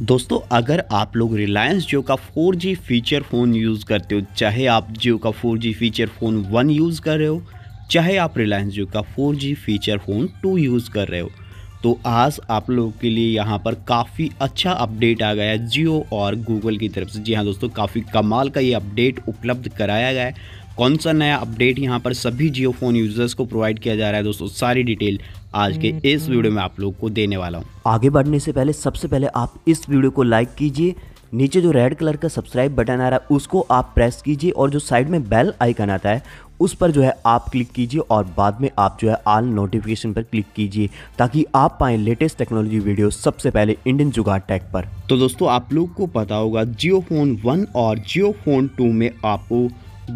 दोस्तों अगर आप लोग रिलायंस जियो का 4G फीचर फ़ोन यूज़ करते हो चाहे आप जियो का 4G feature phone one use कर रहे हो चाहे आप रिलायंस जियो का 4G feature phone to use कर रहे हो तो आज आप लोगों के लिए यहाँ पर काफ़ी अच्छा अपडेट आ गया है जियो और गूगल की तरफ से जी हाँ दोस्तों काफ़ी कमाल का ये अपडेट उपलब्ध कराया गया है कौन सा नया अपडेट यहाँ पर सभी जियो फ़ोन यूज़र्स को प्रोवाइड किया जा रहा है दोस्तों सारी डिटेल आज के हम्म, इस वीडियो हम्म। में आप लोग को देने वाला हूँ आगे बढ़ने से पहले सबसे पहले आप इस वीडियो को लाइक कीजिए नीचे जो रेड कलर का सब्सक्राइब बटन आ रहा है उसको आप प्रेस कीजिए और जो साइड में बेल आइकन आता है उस पर जो है आप क्लिक कीजिए और बाद में आप जो है आल नोटिफिकेशन पर क्लिक कीजिए ताकि आप पाएँ लेटेस्ट टेक्नोलॉजी वीडियो सबसे पहले इंडियन जुगाड़ टैग पर तो दोस्तों आप लोग को पता होगा जियो फोन वन और जियो फोन टू में आपको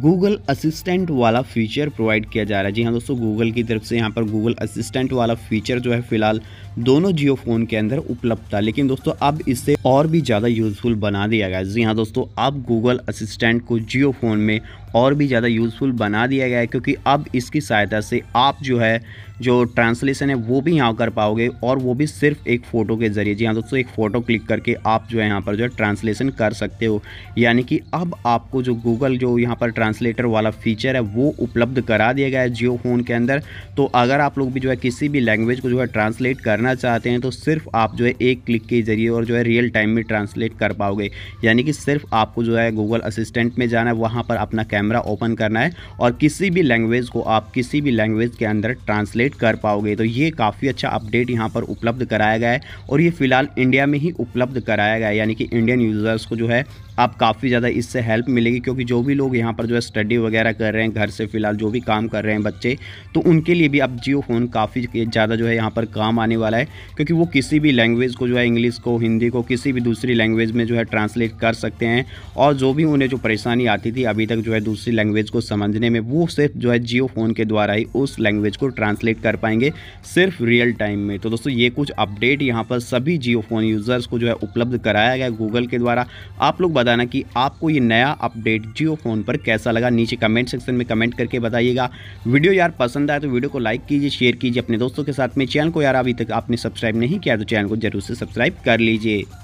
गूगल असिस्टेंट वाला फीचर प्रोवाइड किया जा रहा है जी हाँ दोस्तों गूगल की तरफ से यहाँ पर गूगल असिस्टेंट वाला फीचर जो है फिलहाल दोनों जियो फ़ोन के अंदर उपलब्ध था लेकिन दोस्तों अब इसे और भी ज़्यादा यूज़फुल बना दिया गया जी हाँ दोस्तों अब गूगल असिस्टेंट को जियो फ़ोन में और भी ज़्यादा यूज़फुल बना दिया गया है क्योंकि अब इसकी सहायता से आप जो है जो ट्रांसलेशन है वो भी यहाँ कर पाओगे और वो भी सिर्फ एक फ़ोटो के ज़रिए जी हाँ दोस्तों एक फ़ोटो क्लिक करके आप जो है यहाँ पर जो है ट्रांसलेशन कर सकते हो यानी कि अब आपको जो गूगल जो यहाँ पर ट्रांसलेटर वाला फीचर है वो उपलब्ध करा दिया गया है जियो फ़ोन के अंदर तो अगर आप लोग भी जो है किसी भी लैंग्वेज को जो है ट्रांसलेट करना चाहते हैं तो सिर्फ आप जो है एक क्लिक के ज़रिए और जो है रियल टाइम में ट्रांसलेट कर पाओगे यानी कि सिर्फ आपको जो है गूगल असिस्टेंट में जाना है वहाँ पर अपना कैमरा कैमरा ओपन करना है और किसी भी लैंग्वेज को आप किसी भी लैंग्वेज के अंदर ट्रांसलेट कर पाओगे तो ये काफ़ी अच्छा अपडेट यहाँ पर उपलब्ध कराया गया है और ये फ़िलहाल इंडिया में ही उपलब्ध कराया गया है यानी कि इंडियन यूज़र्स को जो है आप काफ़ी ज़्यादा इससे हेल्प मिलेगी क्योंकि जो भी लोग यहाँ पर जो है स्टडी वगैरह कर रहे हैं घर से फ़िलहाल जो भी काम कर रहे हैं बच्चे तो उनके लिए भी अब जियो फ़ोन काफ़ी ज़्यादा जो है यहाँ पर काम आने वाला है क्योंकि वो किसी भी लैंग्वेज को जो है इंग्लिश को हिंदी को किसी भी दूसरी लैंग्वेज में जो है ट्रांसलेट कर सकते हैं और जो भी उन्हें जो परेशानी आती थी अभी तक जो है दूसरी लैंग्वेज को समझने में वो सिर्फ जो है जियो फ़ोन के द्वारा ही उस लैंग्वेज को ट्रांसलेट कर पाएंगे सिर्फ रियल टाइम में तो दोस्तों ये कुछ अपडेट यहाँ पर सभी जियो फ़ोन यूज़र्स को जो है उपलब्ध कराया गया गूगल के द्वारा आप लोग बताना कि आपको ये नया अपडेट जियो फ़ोन पर कैसा लगा नीचे कमेंट सेक्शन में कमेंट करके बताइएगा वीडियो यार पसंद आए तो वीडियो को लाइक कीजिए शेयर कीजिए अपने दोस्तों के साथ में चैनल को यार अभी तक आपने सब्सक्राइब नहीं किया तो चैनल को जरूर से सब्सक्राइब कर लीजिए